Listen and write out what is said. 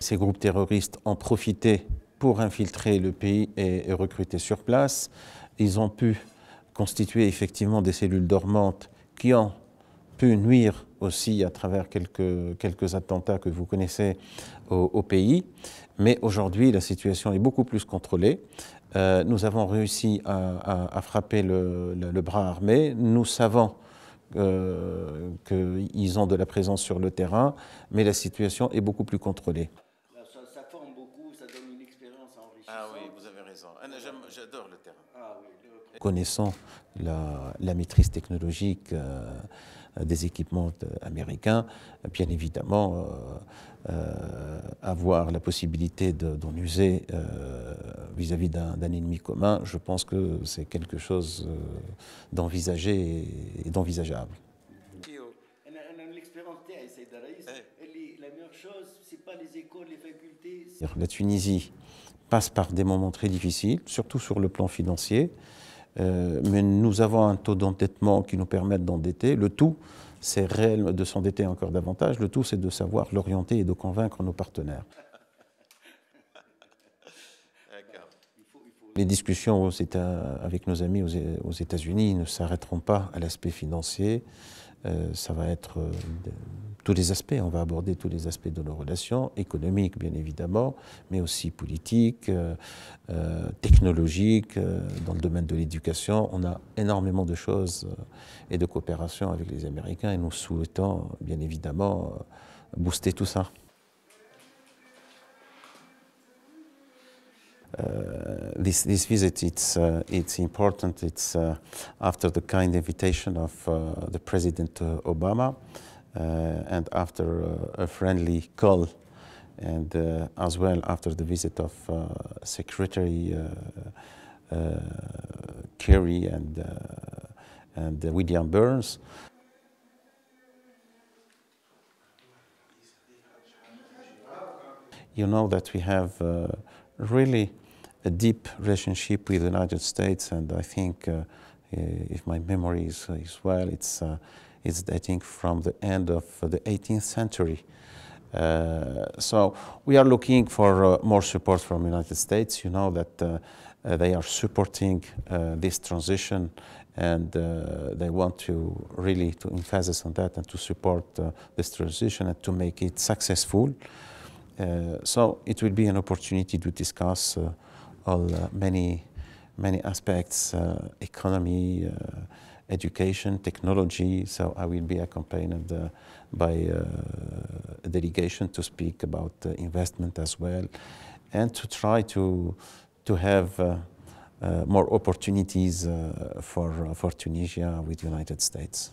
Ces groupes terroristes ont profité pour infiltrer le pays et recruter sur place. Ils ont pu constituer effectivement des cellules dormantes qui ont pu nuire aussi à travers quelques, quelques attentats que vous connaissez au, pays. Mais aujourd'hui, la situation est beaucoup plus contrôlée. Euh, nous avons réussi à, frapper le, le, bras armé. Nous savons euh, qu'ils ont de la présence sur le terrain, mais la situation est beaucoup plus contrôlée. Ça, ça forme beaucoup, ça donne une expérience enrichissante. Ah oui, vous avez raison. Ah, j'adore le terrain. Ah oui, Connaissant la, la, maîtrise technologique euh, des équipements américains, bien évidemment, euh, euh, avoir la possibilité d'en user euh, vis-à-vis d'un ennemi commun, je pense que c'est quelque chose euh, d'envisagé et, et d'envisageable. La Tunisie passe par des moments très difficiles, surtout sur le plan financier. Euh, mais nous avons un taux d'endettement qui nous permet d'endetter. Le tout, c'est réel de s'endetter encore davantage. Le tout, c'est de savoir l'orienter et de convaincre nos partenaires. Les discussions avec nos amis aux, États-Unis ne s'arrêteront pas à l'aspect financier. Euh, ça va être euh, tous les aspects. On va aborder tous les aspects de nos relations, économiques bien évidemment, mais aussi politiques, euh, euh, technologiques, euh, dans le domaine de l'éducation. On a énormément de choses et de coopération avec les Américains et nous souhaitons bien évidemment booster tout ça. this, visit, it's, uh, it's important. It's uh, after the kind invitation of uh, the President Obama. Uh, and after uh, a friendly call and uh, as well after the visit of Secretary Kerry and, and William Burns. you know that we have uh, really a deep relationship with the United States, and I think, uh, if my memory is, is well, it's uh, is dating from the end of the 18th century. Uh, so we are looking for uh, more support from United States. You know that uh, uh they are supporting uh, this transition and uh, they want to really to emphasize on that and to support this transition and to make it successful. so it will be an opportunity to discuss all many, many aspects, economy, education, technology. So I will be accompanied uh, by uh, a delegation to speak about uh, investment as well, and to try to to have. Uh, more opportunities for, for Tunisia with United States.